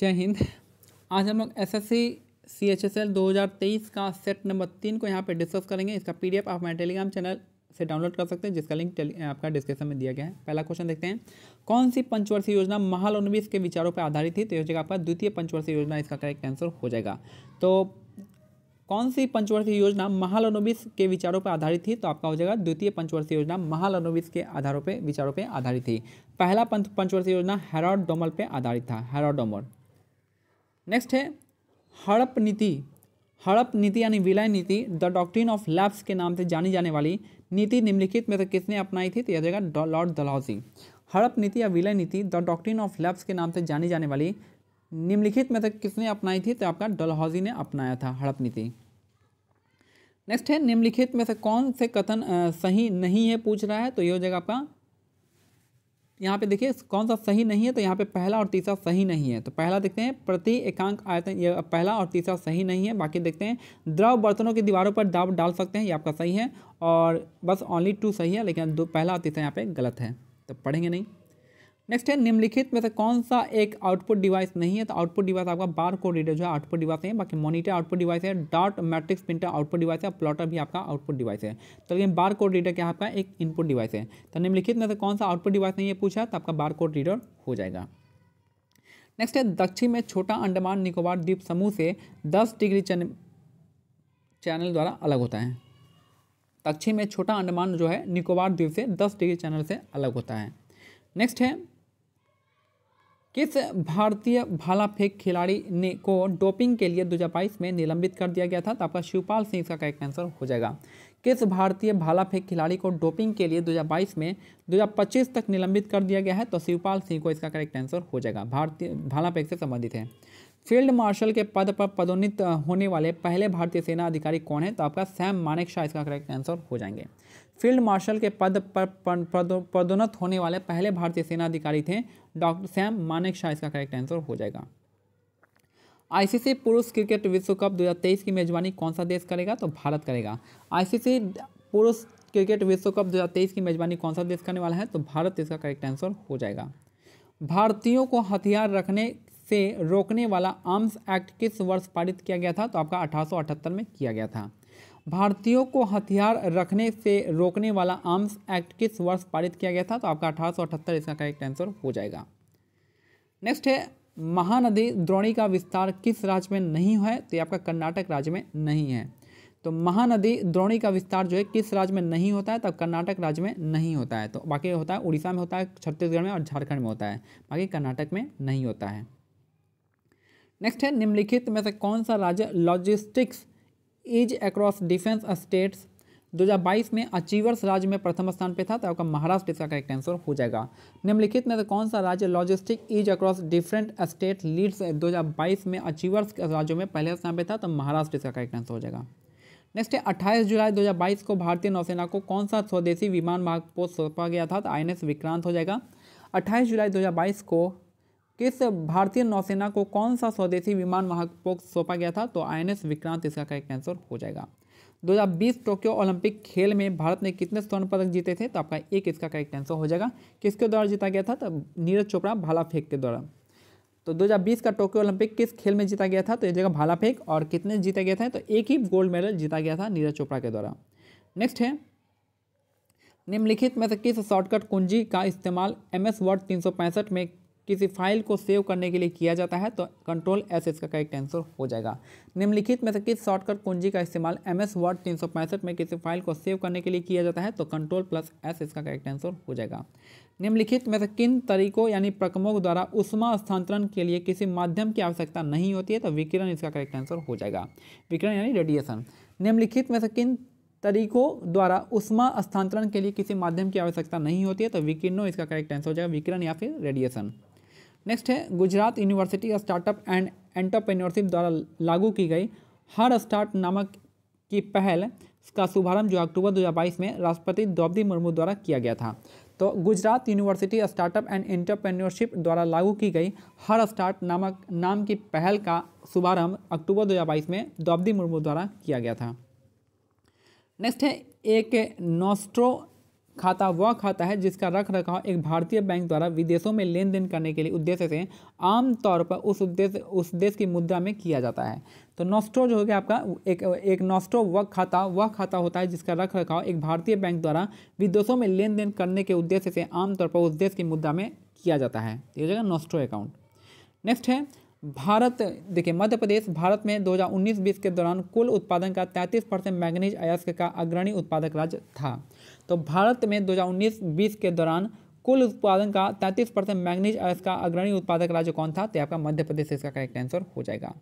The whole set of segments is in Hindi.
जय हिंद आज हम लोग S S C C H S L दो हज़ार तेईस का सेट नंबर तीन को यहाँ पे डिस्कस करेंगे इसका पी डी एफ आप हमारे टेलीग्राम चैनल से डाउनलोड कर सकते हैं जिसका लिंक आपका डिस्क्रिप्शन में दिया गया है पहला क्वेश्चन देखते हैं कौन सी पंचवर्षीय योजना उन्नीस के विचारों पर आधारित थी तो यह जगह आपका द्वितीय पंचवर्षीय योजना इसका करेक्ट आंसर हो जाएगा तो कौन सी पंचवर्षीय योजना अनुबिस के विचारों पर आधारित थी तो आपका हो जाएगा द्वितीय पंचवर्षीय योजना अनुबिस के आधारों पर विचारों पर आधारित थी पहला पंचवर्षीय योजना डोमल पर आधारित था हेराडोमल नेक्स्ट है हड़प नीति हड़प नीति यानी विलय नीति द डॉक्ट्रिन ऑफ लैप्स के नाम से जानी जाने वाली नीति निम्नलिखित में से किसने अपनाई थी तो यह जगह लॉर्ड दलहौजी हड़प नीति या विलय नीति द डॉक्ट्रिन ऑफ लैप्स के नाम से जानी जाने वाली निम्नलिखित में से किसने अपनाई थी तो आपका डलहौजी ने अपनाया था हड़प नीति नेक्स्ट है निम्नलिखित में से कौन से कथन सही नहीं है पूछ रहा है तो यह हो जाएगा आपका यहाँ पे देखिए कौन सा सही नहीं है तो यहाँ पे पहला और तीसरा सही नहीं है तो पहला देखते हैं प्रति एकांक आयतन ये पहला और तीसरा सही नहीं है बाकी देखते हैं द्रव बर्तनों की दीवारों पर दाब डाल सकते हैं ये आपका सही है और बस ओनली टू सही है लेकिन दो पहला और तीसरा यहाँ पे गलत है तो पढ़ेंगे नहीं नेक्स्ट है निम्नलिखित में से कौन सा एक आउटपुट डिवाइस नहीं है तो आउटपुट डिवाइस आपका बार कोड रीडर जो है आउटपुट डिवाइस है बाकी मॉनिटर आउटपुट डिवाइस है dot matrix printer output device है प्लॉटर भी आपका आउटपुट डिवाइस है तो लेकिन बार कोड रीडर क्या आपका एक इनपुट डिवाइस है तो निम्नलिखित में से कौन सा आउटपुट डिवाइस नहीं है पूछा तो आपका बार कोड रीडर हो जाएगा नेक्स्ट है दक्षिण में छोटा अंडमान निकोबार द्वीप समूह से दस डिग्री चैनल द्वारा अलग होता है दक्षिण में छोटा अंडमान जो है निकोबार द्वीप से दस डिग्री चैनल से अलग होता है नेक्स्ट है किस भारतीय भाला फेंक खिलाड़ी ने को डोपिंग के लिए दो में निलंबित कर दिया गया था तो आपका शिवपाल सिंह इसका करेक्ट आंसर हो जाएगा किस भारतीय भाला फेंक खिलाड़ी को डोपिंग के लिए 2022 में 2025 तक निलंबित कर दिया गया है तो शिवपाल सिंह को इसका करेक्ट आंसर हो जाएगा भारतीय भाला फेंक से संबंधित है फील्ड मार्शल के पद पर पदोन्नत होने वाले पहले भारतीय सेना अधिकारी कौन है तो आपका सैम मानेक शाह इसका करेक्ट आंसर हो जाएंगे फील्ड मार्शल के पद पर पदोन्नत होने वाले पहले भारतीय सेना अधिकारी थे डॉक्टर सैम मानेक शाह इसका करेक्ट आंसर हो जाएगा आईसीसी पुरुष क्रिकेट विश्व कप 2023 की मेजबानी कौन सा देश करेगा तो भारत करेगा आईसीसी पुरुष क्रिकेट विश्व कप 2023 की मेजबानी कौन सा देश करने वाला है तो भारत इसका करेक्ट आंसर हो जाएगा भारतीयों को हथियार रखने से रोकने वाला आर्म्स एक्ट किस वर्ष पारित किया गया था तो आपका अठारह में किया गया था भारतीयों को हथियार रखने से रोकने वाला आर्म्स एक्ट किस वर्ष पारित किया गया था तो आपका अठारह इसका करेक्ट आंसर हो जाएगा नेक्स्ट है महानदी द्रोणी का विस्तार किस राज्य में नहीं है तो आपका कर्नाटक राज्य में नहीं है तो महानदी द्रोणी का विस्तार जो है किस राज्य में नहीं होता है तो कर्नाटक राज्य में नहीं होता है तो बाकी होता है उड़ीसा में होता है छत्तीसगढ़ में और झारखंड में होता है बाकी कर्नाटक में नहीं होता है नेक्स्ट है निम्नलिखित में से कौन सा राज्य logistics is across defence states 2022 में अचीवर्स राज्य में प्रथम स्थान पे था तो आपका महाराष्ट्र इसका करेक्ट आंसर हो जाएगा निम्नलिखित में से कौन सा राज्य logistic is across different state leads 2022 में अचीवर्स राज्यों में पहले स्थान पे था तो महाराष्ट्र इसका करेक्ट आंसर हो जाएगा नेक्स्ट है अट्ठाईस जुलाई 2022 को भारतीय नौसेना को कौन सा स्वदेशी विमान मार्ग पोस्ट सौंपा गया था तो आई विक्रांत हो जाएगा अट्ठाईस जुलाई 2022 को किस भारतीय नौसेना को कौन सा स्वदेशी विमान महापोक सौंपा गया था तो आईएनएस विक्रांत इसका एक आंसर हो जाएगा 2020 टोक्यो ओलंपिक खेल में भारत ने कितने स्वर्ण पदक जीते थे तो आपका एक इसका करेक्ट आंसर हो जाएगा किसके द्वारा जीता गया था तो नीरज चोपड़ा भाला फेंक के द्वारा तो 2020 का टोक्यो ओलंपिक किस खेल में जीता गया था तो ये जगह भाला फेंक और कितने जीता गया था तो एक ही गोल्ड मेडल जीता गया था नीरज चोपड़ा के द्वारा नेक्स्ट है निम्नलिखित में से किस शॉर्टकट कुंजी का इस्तेमाल एम एस वर्ड तीन में किसी फाइल को सेव करने के लिए किया जाता है तो कंट्रोल एस इसका करेक्ट आंसर हो जाएगा निम्नलिखित में से किस शॉर्टकट कुंजी का इस्तेमाल एम एस वर्ड तीन में किसी फाइल को सेव करने के लिए किया जाता है तो कंट्रोल प्लस एस इसका करेक्ट आंसर हो जाएगा निम्नलिखित में से किन तरीकों यानी प्रक्रमों द्वारा उष्मा स्थानांतरण के लिए किसी माध्यम की आवश्यकता नहीं होती है तो विकिरण इसका करेक्ट आंसर हो जाएगा विकिरण यानी रेडिएशन निम्नलिखित में से किन तरीकों द्वारा उष्मा स्थानांतरण के लिए किसी माध्यम की आवश्यकता नहीं होती है तो विकिरणों इसका करेक्ट आंसर हो जाएगा विकिरण या फिर रेडिएशन नेक्स्ट है गुजरात यूनिवर्सिटी का स्टार्टअप एंड एंटरप्रेन्योरशिप द्वारा लागू की गई हर स्टार्ट नामक की पहल का शुभारंभ जो अक्टूबर 2022 में राष्ट्रपति द्रौपदी मुर्मू द्वारा किया गया था तो Gujarat university startup and entrepreneurship द्वारा लागू की गई हर स्टार्ट नामक नाम की पहल का शुभारंभ अक्टूबर 2022 में द्रौपदी मुर्मू द्वारा किया गया था नेक्स्ट है एक नोस्ट्रो खाता वह खाता है जिसका रख रखाव एक भारतीय बैंक द्वारा विदेशों में लेन देन करने के लिए उद्देश्य से आमतौर पर उस उद्देश्य उस देश की मुद्रा में किया जाता है तो नोस्ट्रो जो हो गया आपका एक एक नोस्ट्रो वह खाता वह खाता होता है जिसका रख रखाव एक भारतीय बैंक द्वारा विदेशों में लेन देन करने के उद्देश्य से आमतौर पर उस देश की मुद्रा में किया जाता है ये हो जाएगा अकाउंट नेक्स्ट है भारत देखिए मध्य प्रदेश भारत में 2019-20 के दौरान कुल उत्पादन का 33 परसेंट मैग्नीज अयस्क का अग्रणी उत्पादक राज्य था तो भारत में 2019-20 के दौरान कुल उत्पादन का 33 परसेंट मैग्नीज अयस्क का अग्रणी उत्पादक राज्य कौन था तो आपका मध्य प्रदेश इसका करेक्ट आंसर हो जाएगा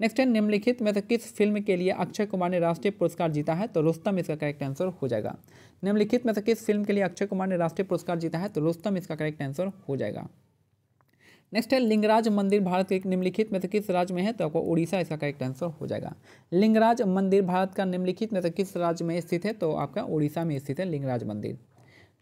नेक्स्ट है निम्नलिखित में से किस फिल्म के लिए अक्षय कुमार ने राष्ट्रीय पुरस्कार जीता है तो रुस्तम इसका करेक्ट आंसर हो जाएगा निम्नलिखित में से किस फिल्म के लिए अक्षय कुमार ने राष्ट्रीय पुरस्कार जीता है तो रोस्तम इसका करेक्ट आंसर हो जाएगा नेक्स्ट है लिंगराज मंदिर भारत के निम्नलिखित में से किस राज्य में है तो आपको उड़ीसा इसका करेक्ट आंसर हो जाएगा लिंगराज मंदिर भारत का निम्नलिखित में से किस राज्य में स्थित है तो आपका उड़ीसा में स्थित है लिंगराज मंदिर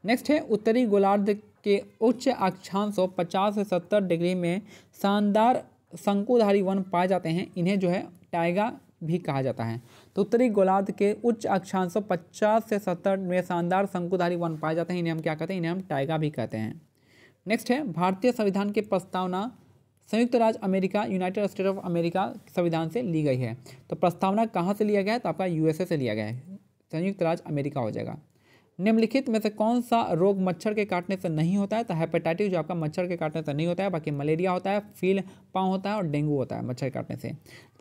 नेक्स्ट है उत्तरी गोलार्ध के उच्च अक्षांश पचास से सत्तर डिग्री में शानदार शंकुधारी वन पाए जाते हैं इन्हें जो है टाइगा भी कहा जाता है तो उत्तरी गोलार्ध के उच्च अक्षांश पचास से सत्तर में शानदार शंकुधारी वन पाए जाते हैं इन्हें हम क्या कहते हैं इन्हें हम टाइगा भी कहते हैं नेक्स्ट है भारतीय संविधान की प्रस्तावना संयुक्त राज्य America united state of America संविधान से ली गई है तो प्रस्तावना कहाँ से लिया गया है तो आपका यूएसए से लिया गया है संयुक्त राज्य अमेरिका हो जाएगा निम्नलिखित में से कौन सा रोग मच्छर के काटने से नहीं होता है तो हेपेटाइटिस जो आपका मच्छर के काटने से नहीं होता है बाकी मलेरिया होता है फील पाँव होता है और डेंगू होता है मच्छर काटने से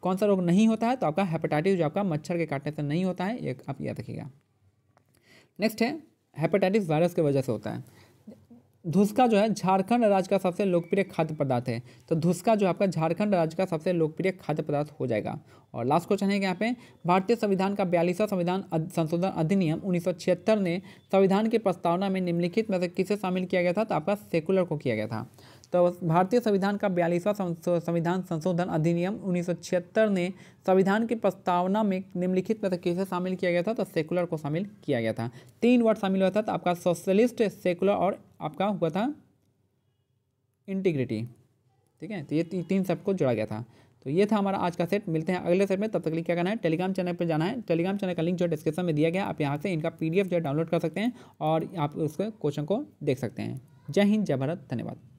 कौन सा रोग नहीं होता है तो आपका हेपेटाइटिस जो आपका मच्छर के काटने से नहीं होता है ये आप याद रखिएगा नेक्स्ट है हेपेटाइटिस वायरस की वजह से होता है धुसका जो है झारखंड राज्य का सबसे लोकप्रिय खाद्य पदार्थ है तो धुसका जो आपका झारखंड राज्य का सबसे लोकप्रिय खाद्य पदार्थ हो जाएगा और लास्ट क्वेश्चन है कि यहाँ पे भारतीय संविधान का बयालीसवा संविधान संशोधन अधिनियम 1976 ने संविधान की प्रस्तावना में निम्नलिखित में से किसे शामिल किया गया था तो आपका सेकुलर को किया गया था तो भारतीय संविधान का बयालीसवां संविधान संशोधन अधिनियम 1976 ने संविधान की प्रस्तावना में निम्नलिखित में से किसे शामिल किया गया था तो सेकुलर को शामिल किया गया था तीन वर्ड शामिल हुआ था तो आपका सोशलिस्ट सेकुलर और आपका हुआ था इंटीग्रिटी ठीक है तो ये तीन शब्द को जोड़ा गया था तो ये था हमारा आज का सेट मिलते हैं अगले सेट में तब तक लिए क्या करना है टेलीग्राम चैनल पर जाना है टेलीग्राम चैनल का लिंक जो डिस्क्रिप्शन में दिया गया आप यहाँ से इनका पीडीएफ जो डाउनलोड कर सकते हैं और आप उसके क्वेश्चन को देख सकते हैं जय हिंद जय भारत धन्यवाद